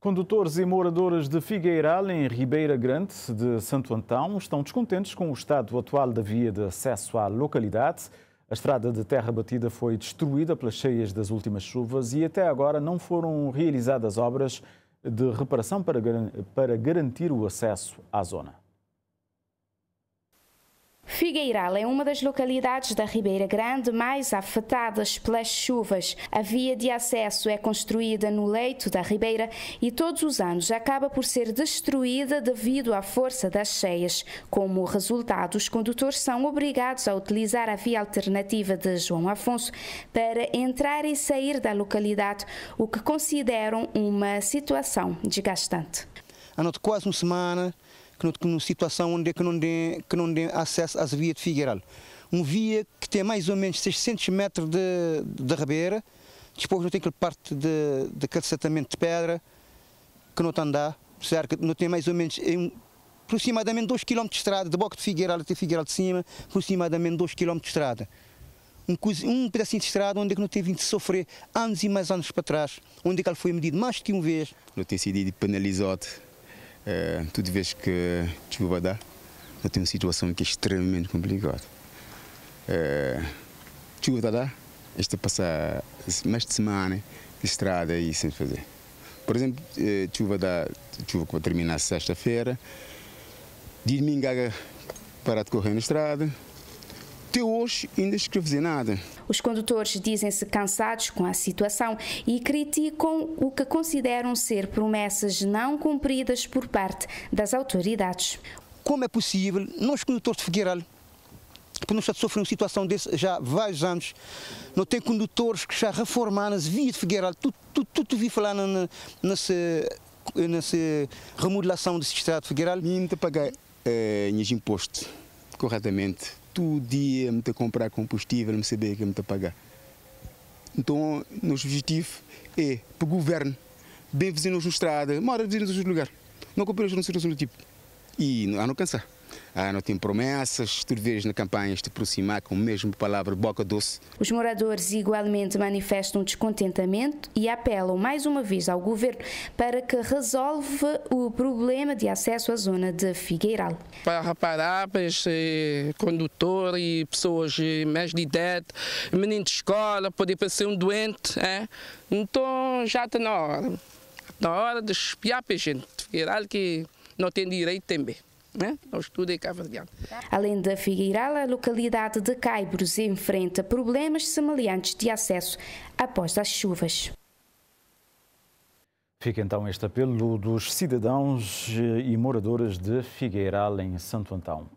Condutores e moradores de Figueiral, em Ribeira Grande, de Santo Antão, estão descontentes com o estado atual da via de acesso à localidade. A estrada de terra batida foi destruída pelas cheias das últimas chuvas e até agora não foram realizadas obras de reparação para, para garantir o acesso à zona. Figueiral é uma das localidades da Ribeira Grande mais afetadas pelas chuvas. A via de acesso é construída no leito da Ribeira e todos os anos acaba por ser destruída devido à força das cheias. Como resultado, os condutores são obrigados a utilizar a via alternativa de João Afonso para entrar e sair da localidade, o que consideram uma situação desgastante. Anoto quase uma semana numa situação onde é que não tem, que não tem acesso às vias de Figueiral. Um via que tem mais ou menos 600 metros de, de ribeira, depois não tem aquela parte de, de calçamento de pedra, que não está a andar, cerca, não tem mais ou menos em, é aproximadamente 2 km de estrada, de Boca de Figueiral até Figueiral de Cima, aproximadamente 2 km de estrada. Um, um pedacinho de estrada onde é que não teve de sofrer anos e mais anos para trás, onde é que ele foi medido mais que uma vez. Não tem sido penalizado é, eh, toda vez que chuva tipo, dá, eu tenho uma situação que é extremamente complicada. É, eh, chuva está lá, este passar mais de semana de estrada aí sem fazer. Por exemplo, é, eh, chuva dá, chuva que vai terminar sexta-feira, de domingo para de correr na estrada, até hoje ainda escrevi nada. Os condutores dizem-se cansados com a situação e criticam o que consideram ser promessas não cumpridas por parte das autoridades. Como é possível nós, condutores de Figueiral, que a sofrer uma situação desse já há vários anos, não tem condutores que já reformaram, vias de Figueira? tudo, tudo, tudo vi falar nessa, nessa remodelação desse estrado de Figueira? E ainda pagar eh, impostos corretamente todo dia me comprar combustível, me saber que me pagar. Então, nosso objetivo é para o governo, bem vizinhos na estrada, mora vizinhos nos lugares, não comprei uma situação do tipo. E não, a não cansar. Ah, não tem promessas, tu vês na campanha te aproximar com a mesma palavra boca doce. Os moradores igualmente manifestam descontentamento e apelam mais uma vez ao governo para que resolva o problema de acesso à zona de Figueiral. Para raparápes, eh, condutor e pessoas eh, mais de idade, menino de escola, poder parecer um doente, é? então já está na hora. Na hora de espiar para a gente, Figueiral que não tem direito também. Não e cá adiante. Além da Figueirala, a localidade de Caibros enfrenta problemas semelhantes de acesso após as chuvas. Fica então este apelo dos cidadãos e moradores de Figueiral, em Santo Antão.